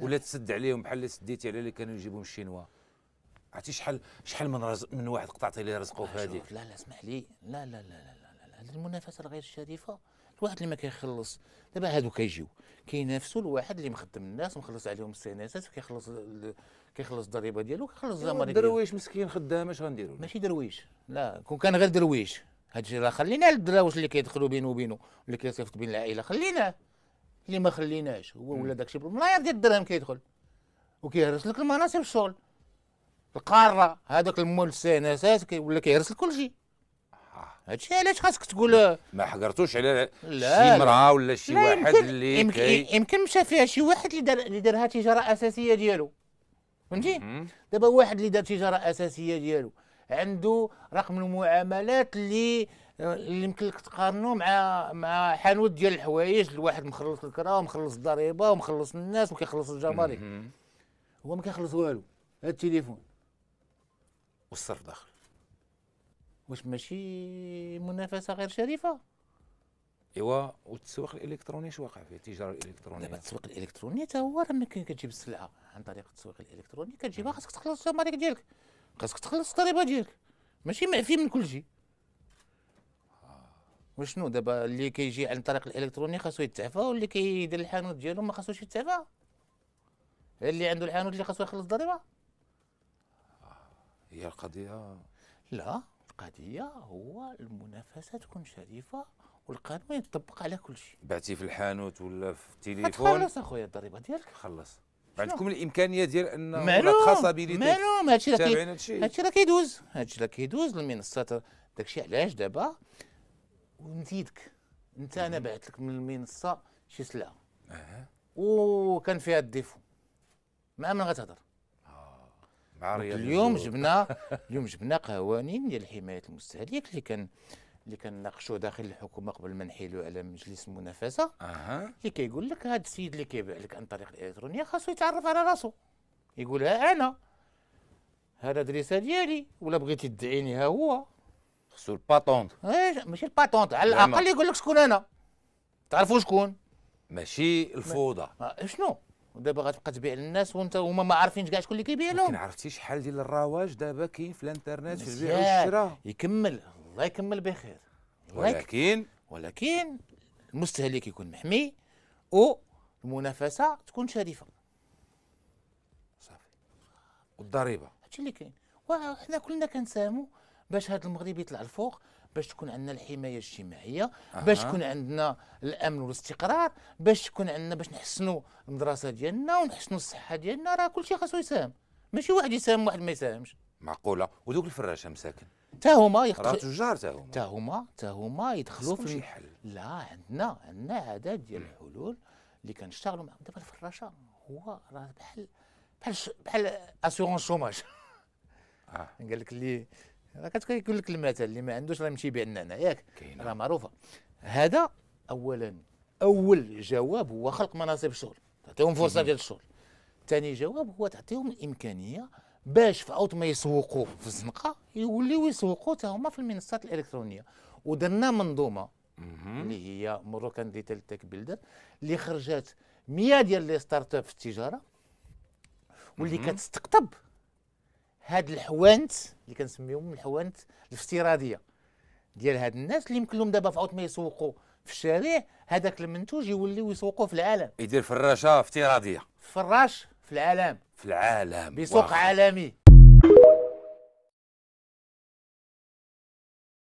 ولا تسد عليهم بحال اللي سديتي على اللي كانوا يجيبهم الشينوا عرفتي شحال شحال من رزق من واحد قطعتي ليه رزقه في هذيك لا لا اسمح لي لا لا لا لا لا هذه المنافسه الغير الشريفه الواحد اللي ما كيخلص دابا هادو كيجيو كينافسوا الواحد اللي مخدم الناس ومخلص عليهم السيناسات وكيخلص ال... كيخلص الضريبه ديالو كيخلص الزمر ديالو درويش مسكين خدام اش غنديروا ماشي درويش لا كون كان غير درويش هادشي راه خلينا الدراويش اللي كيدخلوا بينه وبينه اللي كيصيفط بين العائله خليناه اللي ما خليناش هو ولا داكشي بملايير ديال الدرهم كيدخل وكيهرس لك المناصب الشغل القاره هذاك المول السنه اساس ولا كيهرس لك كلشي آه. هادشي علاش خاصك تقول ما حقرتوش على شي مرا ولا شي واحد يمكن اللي يمكن, كي... يمكن مشى فيها شي واحد اللي دار اللي دارها تجاره اساسيه ديالو فهمتي دابا واحد اللي دار تجاره اساسيه ديالو عنده رقم المعاملات اللي اللي يمكن لك تقارنه مع مع حانوت ديال الحوايج الواحد مخلص الكرا ومخلص الضريبه ومخلص الناس وكيخلص الجمارك هو ما كيخلص والو هذا التليفون والصرف داخل واش ماشي منافسه غير شريفه ايوا والتسويق الالكتروني اش واقع فيه التجاره الالكترونيه دابا التسويق الالكتروني حتى هو راه ممكن كتجيب السلعه عن طريق التسويق الالكتروني كتجيبها خاصك تخلص الجمارك ديالك خاصك تخلص الضريبه ديالك ماشي معفي من كل شيء وشنو دابا اللي كيجي عن طريق الالكتروني خاصو يتعفى واللي كيدير الحانوت ديالو ما خاصوش يتعفى اللي عنده الحانوت اللي خاصو يخلص الضريبه هي القضيه لا القضيه هو المنافسه تكون شريفه والقانون يطبق على كل شيء بعتي في الحانوت ولا في التليفون خلص اخويا الضريبه ديالك خلص عندكم الامكانيه ديال ان خاصه بيدي معلوم هادشي راه هادشي راه كيدوز هادشي راه كيدوز المنصات داكشي علاش دابا ونزيدك انت انا بعت لك من المنصه شي سلعه أه. وكان فيها الديفو مع من غتهضر آه. اليوم جبنا اليوم جبنا قوانين ديال حمايه المستهلك اللي كان اللي كنناقشوا داخل الحكومه قبل ما نحيلوا على مجلس المنافسه اها اللي كيقول لك هذا السيد اللي كيبيع لك عن طريق الالكترونيه خاصو يتعرف على راسو يقولها انا هذا دريسه ديالي ولا بغيتي تدعيني ها هو خصو الباتونت ايه ماشي الباتونت على الاقل يقول لك شكون انا تعرفوا شكون ماشي الفوضى ما... آه، شنو دابا غتبقى تبيع للناس وانت هما ما عارفينش كاع شكون اللي كيبيع لهم ما عرفتي شحال ديال الرواج دابا كاين في الانترنت في البيع والشراء يكمل الله يكمل بخير ولكن ولكن المستهلك يكون محمي والمنافسه تكون شريفه صافي والضريبه هادشي اللي كاين وحنا كلنا كنساهموا باش هذا المغرب يطلع الفوق باش تكون عندنا الحمايه الاجتماعيه أه. باش تكون عندنا الامن والاستقرار باش تكون عندنا باش نحسنوا المدرسه ديالنا ونحسنوا الصحه ديالنا راه كلشي خاصو يساهم ماشي واحد يساهم واحد ما يساهمش معقوله ودوك الفراشه مساكن تا هما يدخلوا تجار تا هما تا هما تا هما يدخلوا في حل لا عندنا عندنا عدد ديال الحلول اللي كنشتغلوا معاهم دابا الفراشه هو راه بحال بحال بحال اسيغون شوماج آه. قال لك اللي راه كتقول لك المثل اللي ما عندوش راه يمشي يبيع النعناع ياك راه معروفه هذا اولا اول جواب هو خلق مناصب الشغل تعطيهم فرصه ديال الشغل ثاني جواب هو تعطيهم الامكانيه باش في اوت ما يسوقوه في الزنقه يوليو يسوقوه حتى هما في المنصات الالكترونيه ودرنا منظومه اللي هي مروكان ديتيل تك بيلدر اللي خرجات 100 ديال لي ستارت اب في التجاره واللي كتستقطب هاد الحوانت اللي كنسميهم الحوانت الافتراضيه ديال هاد الناس اللي يمكن لهم دابا في اوت ما يسوقوا في الشارع هذاك المنتوج يوليو يسوقوه في العالم يدير فراشه افتراضيه فراش في العالم في العالم بسوق عالمي